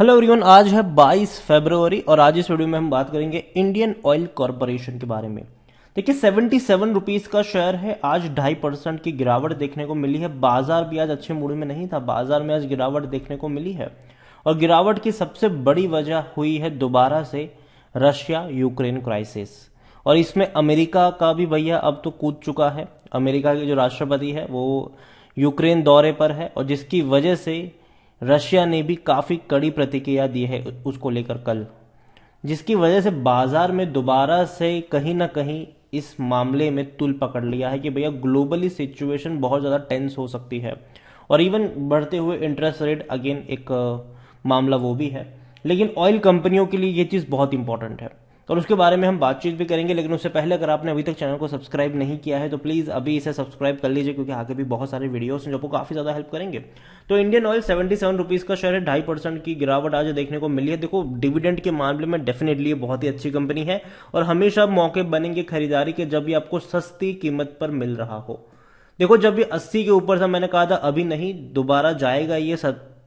hello everyone आज है 22 फरवरी और आज इस वीडियो में हम बात करेंगे इंडियन ऑयल कॉरपोरेशन के बारे में देखिए सेवेंटी सेवन रुपीज़ का शेयर है आज ढाई परसेंट की गिरावट देखने को मिली है बाजार भी आज अच्छे मूड में नहीं था बाजार में आज गिरावट देखने को मिली है और गिरावट की सबसे बड़ी वजह हुई है दोबारा से रशिया यूक्रेन क्राइसिस और इसमें अमेरिका का भी भैया अब तो कूद चुका है अमेरिका के जो राष्ट्रपति है वो यूक्रेन दौरे पर है और जिसकी वजह से रशिया ने भी काफ़ी कड़ी प्रतिक्रिया दी है उसको लेकर कल जिसकी वजह से बाज़ार में दोबारा से कहीं ना कहीं इस मामले में तुल पकड़ लिया है कि भैया ग्लोबली सिचुएशन बहुत ज़्यादा टेंस हो सकती है और इवन बढ़ते हुए इंटरेस्ट रेट अगेन एक मामला वो भी है लेकिन ऑयल कंपनियों के लिए ये चीज़ बहुत इंपॉर्टेंट है और उसके बारे में हम बातचीत भी करेंगे लेकिन उससे पहले अगर आपने अभी तक चैनल को सब्सक्राइब नहीं किया है तो प्लीज़ अभी इसे सब्सक्राइब कर लीजिए क्योंकि आगे भी बहुत सारे वीडियोस हैं जो आपको काफ़ी ज़्यादा हेल्प करेंगे तो Indian Oil seventy seven rupees का शेयर है ढाई परसेंट की गिरावट आज देखने को मिली है देखो डिविडेंड के मामले में डेफिनेटली बहुत ही अच्छी कंपनी है और हमेशा मौके बनेंगे खरीदारी के जब भी आपको सस्ती कीमत पर मिल रहा हो देखो जब भी अस्सी के ऊपर था मैंने कहा था अभी नहीं दोबारा जाएगा ये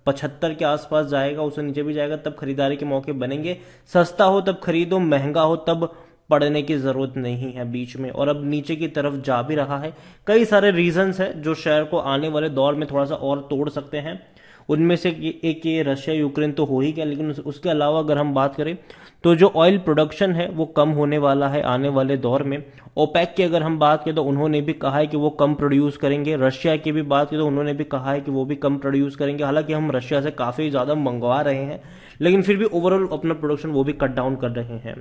पचहत्तर के आसपास जाएगा उससे नीचे भी जाएगा तब खरीदारी के मौके बनेंगे सस्ता हो तब खरीदो महंगा हो तब पड़ने की ज़रूरत नहीं है बीच में और अब नीचे की तरफ जा भी रहा है कई सारे रीजंस हैं जो शेयर को आने वाले दौर में थोड़ा सा और तोड़ सकते हैं उनमें से एक ये रशिया यूक्रेन तो हो ही गया लेकिन उसके अलावा अगर हम बात करें तो जो ऑयल प्रोडक्शन है वो कम होने वाला है आने वाले दौर में ओपेक की अगर हम बात करें तो उन्होंने भी कहा है कि वो कम प्रोड्यूस करेंगे रशिया की भी बात करें तो उन्होंने भी कहा है कि वो भी कम प्रोड्यूस करेंगे हालांकि हम रशिया से काफ़ी ज़्यादा मंगवा रहे हैं लेकिन फिर भी ओवरऑल अपना प्रोडक्शन वो भी कट डाउन कर रहे हैं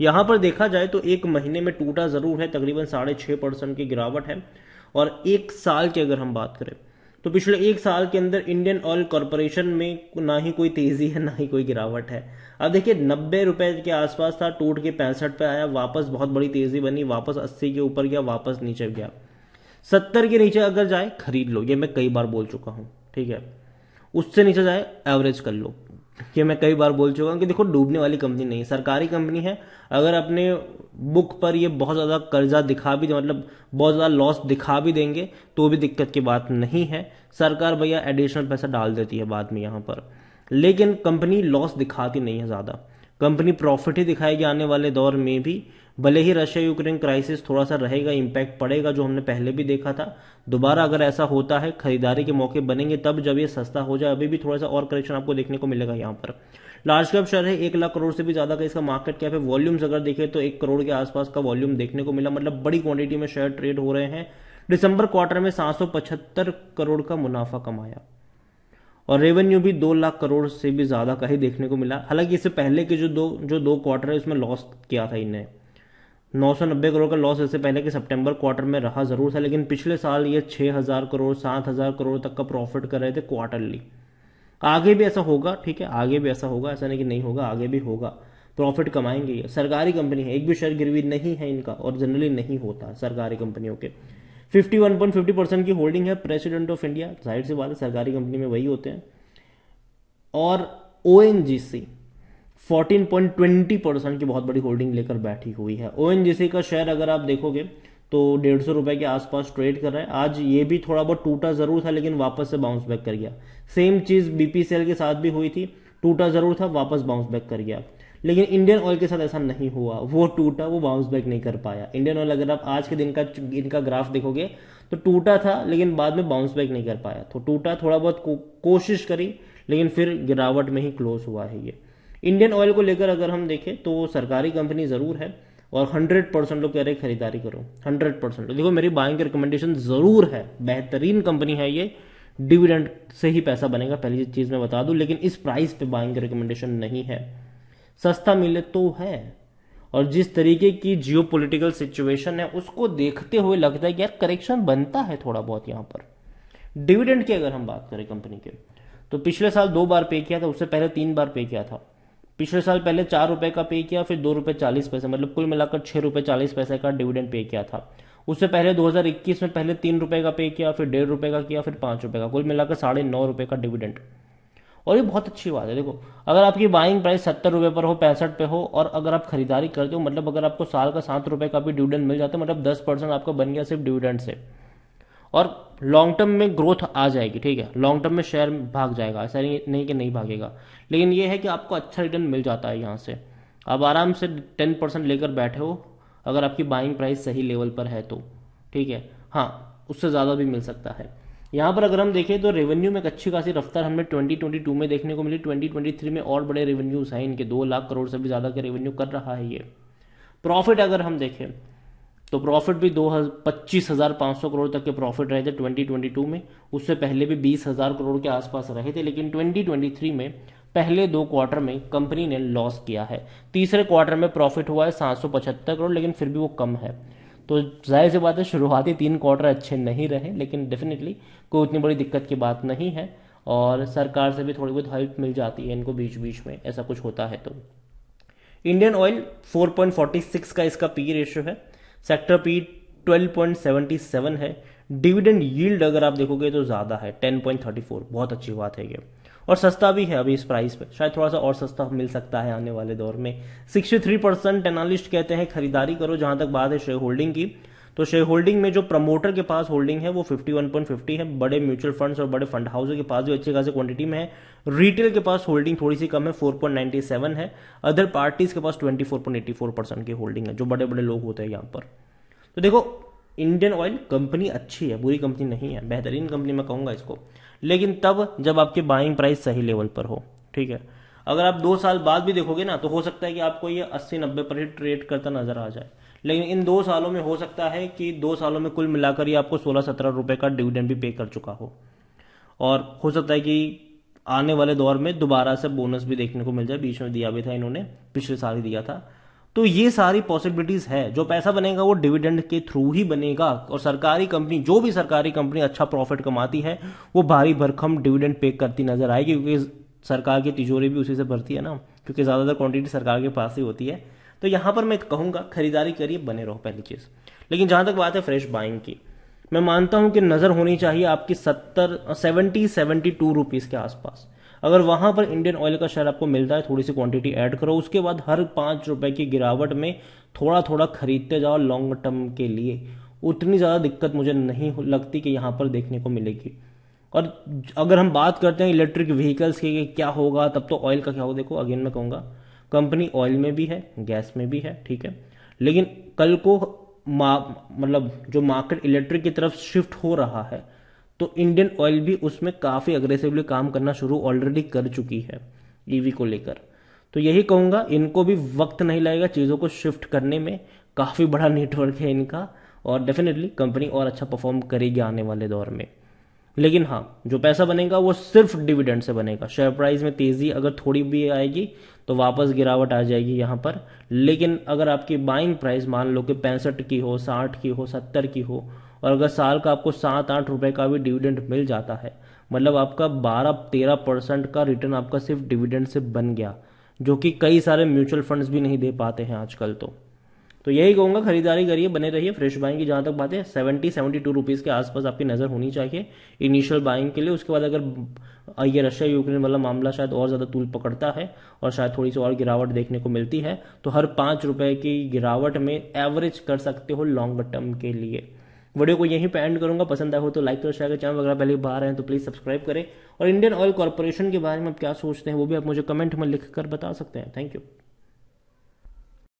यहाँ पर देखा जाए तो एक महीने में टूटा ज़रूर है तकरीबन साढ़े छः परसेंट की गिरावट है और एक साल की अगर हम बात करें तो पिछले एक साल के अंदर इंडियन ऑयल कॉरपोरेशन में ना ही कोई तेज़ी है ना ही कोई गिरावट है अब देखिए नब्बे रुपए के आसपास था टूट के पैंसठ पे आया वापस बहुत बड़ी तेज़ी बनी वापस अस्सी के ऊपर गया वापस नीचे गया सत्तर के नीचे अगर जाए खरीद लो ये मैं कई बार बोल चुका हूं ठीक है उससे नीचे जाए एवरेज कर लो ये मैं कई बार बोल चुका हूँ कि देखो डूबने वाली कंपनी नहीं सरकारी कंपनी है अगर अपने बुक पर ये बहुत ज़्यादा कर्जा दिखा भी मतलब बहुत ज़्यादा लॉस दिखा भी देंगे तो भी दिक्कत की बात नहीं है सरकार भैया एडिशनल पैसा डाल देती है बाद में यहाँ पर लेकिन कंपनी लॉस दिखाती नहीं है ज़्यादा कंपनी प्रॉफिट ही दिखाएगी आने वाले दौर में भी भले ही रशिया यूक्रेन क्राइसिस थोड़ा सा रहेगा इम्पैक्ट पड़ेगा जो हमने पहले भी देखा था दोबारा अगर ऐसा होता है खरीदारी के मौके बनेंगे तब जब ये सस्ता हो जाए अभी भी थोड़ा सा और करेक्शन आपको देखने को मिलेगा यहाँ पर लार्ज कैप शेयर है एक लाख करोड़ से भी ज़्यादा का इसका मार्केट कैप है वॉल्यूम्स अगर देखें तो एक करोड़ के आसपास का वॉल्यूम देखने को मिला मतलब बड़ी क्वांटिटी में शेयर ट्रेड हो रहे हैं दिसंबर क्वार्टर में सात करोड़ का मुनाफा कमाया और रेवेन्यू भी दो लाख करोड़ से भी ज़्यादा का ही देखने को मिला हालांकि इससे पहले के जो दो जो दो क्वार्टर है उसमें लॉस किया था इन्हें 990 करोड़ का लॉस इससे पहले कि सितंबर क्वार्टर में रहा ज़रूर था लेकिन पिछले साल ये 6000 करोड़ 7000 करोड़ तक का प्रॉफिट कर रहे थे क्वार्टरली आगे भी ऐसा होगा ठीक है आगे भी ऐसा होगा ऐसा नहीं कि नहीं होगा आगे भी होगा प्रॉफिट कमाएंगे ये सरकारी कंपनी है एक भी शेयर गिरवी नहीं है इनका और जनरली नहीं होता सरकारी कंपनियों के फिफ्टी परसेंट की होल्डिंग है प्रेसिडेंट ऑफ इंडिया जाहिर सी बात है सरकारी कंपनी में वही होते हैं और ओ एन जी सी 14.20 परसेंट की बहुत बड़ी होल्डिंग लेकर बैठी हुई है ओ का शेयर अगर आप देखोगे तो डेढ़ सौ रुपए के आसपास ट्रेड कर रहा है आज ये भी थोड़ा बहुत टूटा जरूर था लेकिन वापस से बाउंस बैक कर गया सेम चीज बीपीसीएल के साथ भी हुई थी टूटा जरूर था वापस बाउंस बैक कर गया लेकिन इंडियन ऑयल के साथ ऐसा नहीं हुआ वो टूटा वो बाउंस बैक नहीं कर पाया इंडियन ऑयल अगर आप आज के दिन का इनका ग्राफ देखोगे तो टूटा था लेकिन बाद में बाउंस बैक नहीं कर पाया तो टूटा थोड़ा बहुत को, कोशिश करी लेकिन फिर गिरावट में ही क्लोज हुआ है ये इंडियन ऑयल को लेकर अगर हम देखें तो सरकारी कंपनी ज़रूर है और 100 परसेंट लोग कह रहे खरीदारी करो 100 परसेंट देखो मेरी बाइंग रिकमेंडेशन ज़रूर है बेहतरीन कंपनी है ये डिविडेंड से ही पैसा बनेगा पहली चीज़ मैं बता दूं लेकिन इस प्राइस पे बाइंग रिकमेंडेशन नहीं है सस्ता मिले तो है और जिस तरीके की जियो सिचुएशन है उसको देखते हुए लगता है कि यार करेक्शन बनता है थोड़ा बहुत यहाँ पर डिविडेंड की अगर हम बात करें कंपनी के तो पिछले साल दो बार पे किया था उससे पहले तीन बार पे किया था पिछले साल पहले चार रुपए का पे किया फिर दो रुपए चालीस पैसे मतलब कुल मिलाकर छह रुपए चालीस पैसे का डिविडेंड पे किया था उससे पहले 2021 में पहले तीन रुपये का पे किया फिर डेढ़ रुपए का किया फिर पांच रुपए का कुल मिलाकर साढ़े नौ रुपए का डिविडेंड और ये बहुत अच्छी बात है देखो अगर आपकी बाइंग प्राइस सत्तर रुपये पर हो पैंसठ पे हो और अगर आप खरीदारी करते हो मतलब अगर आपको साल का सात रुपए का भी डिविडेंड मिल जाता है मतलब दस परसेंट आपका बन गया सिर्फ डिविडेंड से और लॉन्ग टर्म में ग्रोथ आ जाएगी ठीक है लॉन्ग टर्म में शेयर भाग जाएगा ऐसा नहीं नहीं कि नहीं भागेगा लेकिन ये है कि आपको अच्छा रिटर्न मिल जाता है यहाँ से आप आराम से टेन परसेंट लेकर बैठे हो अगर आपकी बाइंग प्राइस सही लेवल पर है तो ठीक है हाँ उससे ज़्यादा भी मिल सकता है यहाँ पर अगर हम देखें तो रेवेन्यू में एक अच्छी खासी रफ्तार हमने 2022 में देखने को मिली 2023 में और बड़े रेवेन्यूज़ हैं इनके दो लाख करोड़ से भी ज़्यादा के रेवेन्यू कर रहा है ये प्रॉफिट अगर हम देखें तो प्रॉफिट भी दो पच्चीस हज़ार पाँच सौ करोड़ तक के प्रॉफिट रहे थे 2022 में उससे पहले भी बीस हज़ार करोड़ के आसपास रहे थे लेकिन 2023 में पहले दो क्वार्टर में कंपनी ने लॉस किया है तीसरे क्वार्टर में प्रॉफिट हुआ है सात सौ पचहत्तर करोड़ लेकिन फिर भी वो कम है तो जाहिर सी बात है शुरुआती तीन क्वार्टर अच्छे नहीं रहे लेकिन डेफिनेटली कोई उतनी बड़ी दिक्कत की बात नहीं है और सरकार से भी थोड़ी बहुत हेल्प मिल जाती है इनको बीच बीच में ऐसा कुछ होता है तो इंडियन ऑयल 4.46 का इसका पी रेशियो है सेक्टर पी 12.77 है डिविडेंड यील्ड अगर आप देखोगे तो ज़्यादा है 10.34 बहुत अच्छी बात है ये और सस्ता भी है अभी इस प्राइस पे शायद थोड़ा सा और सस्ता मिल सकता है आने वाले दौर में 63 परसेंट एनालिस्ट कहते हैं खरीदारी करो जहां तक बात है शेयर होल्डिंग की तो शेयर होल्डिंग में जो प्रमोटर के पास होल्डिंग है वो 51.50 है बड़े म्यूचुअल फंड्स और बड़े फंड हाउसों के पास भी अच्छे खासी क्वांटिटी में है रिटेल के पास होल्डिंग थोड़ी सी कम है 4.97 है अदर पार्टीज के पास 24.84 परसेंट की होल्डिंग है जो बड़े बड़े लोग होते हैं यहाँ पर तो देखो इंडियन ऑयल कंपनी अच्छी है बुरी कंपनी नहीं है बेहतरीन कंपनी मैं कहूंगा इसको लेकिन तब जब आपकी बाइंग प्राइस सही लेवल पर हो ठीक है अगर आप दो साल बाद भी देखोगे ना तो हो सकता है कि आपको ये अस्सी नब्बे पर ही ट्रेड करता नजर आ जाए लेकिन इन दो सालों में हो सकता है कि दो सालों में कुल मिलाकर ये आपको सोलह सत्रह रुपए का डिविडेंड भी पे कर चुका हो और हो सकता है कि आने वाले दौर में दोबारा से बोनस भी देखने को मिल जाए बीच में दिया भी था इन्होंने पिछले साल ही दिया था तो ये सारी पॉसिबिलिटीज़ है जो पैसा बनेगा वो डिविडेंड के थ्रू ही बनेगा और सरकारी कंपनी जो भी सरकारी कंपनी अच्छा प्रॉफिट कमाती है वो भारी भरखम डिविडेंड पे करती नजर आएगी क्योंकि सरकार की तिजोरी भी उसी से भरती है ना क्योंकि ज़्यादातर क्वांटिटी सरकार के पास ही होती है तो यहां पर मैं कहूंगा खरीदारी करिए बने रहो पहली चीज़ लेकिन जहां तक बात है फ्रेश बाइंग की मैं मानता हूं कि नज़र होनी चाहिए आपकी सत्तर सेवेंटी सेवेंटी टू रुपीज़ के आसपास अगर वहां पर इंडियन ऑयल का शेयर आपको मिलता है थोड़ी सी क्वांटिटी ऐड करो उसके बाद हर पांच रुपए की गिरावट में थोड़ा थोड़ा खरीदते जाओ लॉन्ग टर्म के लिए उतनी ज़्यादा दिक्कत मुझे नहीं लगती कि यहाँ पर देखने को मिलेगी और अगर हम बात करते हैं इलेक्ट्रिक व्हीकल्स की क्या होगा तब तो ऑयल का क्या होगा देखो अगेन मैं कहूंगा कंपनी ऑयल में भी है गैस में भी है ठीक है लेकिन कल को मतलब जो मार्केट इलेक्ट्रिक की तरफ शिफ्ट हो रहा है तो इंडियन ऑयल भी उसमें काफ़ी अग्रेसिवली काम करना शुरू ऑलरेडी कर चुकी है ईवी e को लेकर तो यही कहूँगा इनको भी वक्त नहीं लगेगा चीज़ों को शिफ्ट करने में काफ़ी बड़ा नेटवर्क है इनका और डेफिनेटली कंपनी और अच्छा परफॉर्म करेगी आने वाले दौर में लेकिन हाँ जो पैसा बनेगा वो सिर्फ डिविडेंड से बनेगा शेयर प्राइस में तेज़ी अगर थोड़ी भी आएगी तो वापस गिरावट आ जाएगी यहाँ पर लेकिन अगर आपकी बाइंग प्राइस मान लो कि पैंसठ की हो साठ की हो सत्तर की हो और अगर साल का आपको सात आठ रुपए का भी डिविडेंड मिल जाता है मतलब आपका बारह तेरह परसेंट का रिटर्न आपका सिर्फ डिविडेंड से बन गया जो कि कई सारे म्यूचुअल फंड्स भी नहीं दे पाते हैं आजकल तो तो यही कहूँगा खरीदारी करिए बने रहिए फ्रेश बाइंग की जहाँ तक बात है सेवेंटी सेवेंटी टू रुपीज़ के आसपास आपकी नज़र होनी चाहिए इनिशियल बाइंग के लिए उसके बाद अगर ये रशिया यूक्रेन वाला मामला शायद और ज़्यादा तूल पकड़ता है और शायद थोड़ी सी और गिरावट देखने को मिलती है तो हर पांच रुपए की गिरावट में एवरेज कर सकते हो लॉन्ग टर्म के लिए वीडियो को यहीं पर एंड करूंगा पसंद आया हो तो लाइक करो शेयर करें चैनल वगैरह पहले बाहर हैं तो प्लीज़ सब्सक्राइब करें और इंडियन ऑयल कॉरपोरेशन के बारे में आप क्या सोचते हैं वो भी आप मुझे कमेंट में लिख कर बता सकते हैं थैंक यू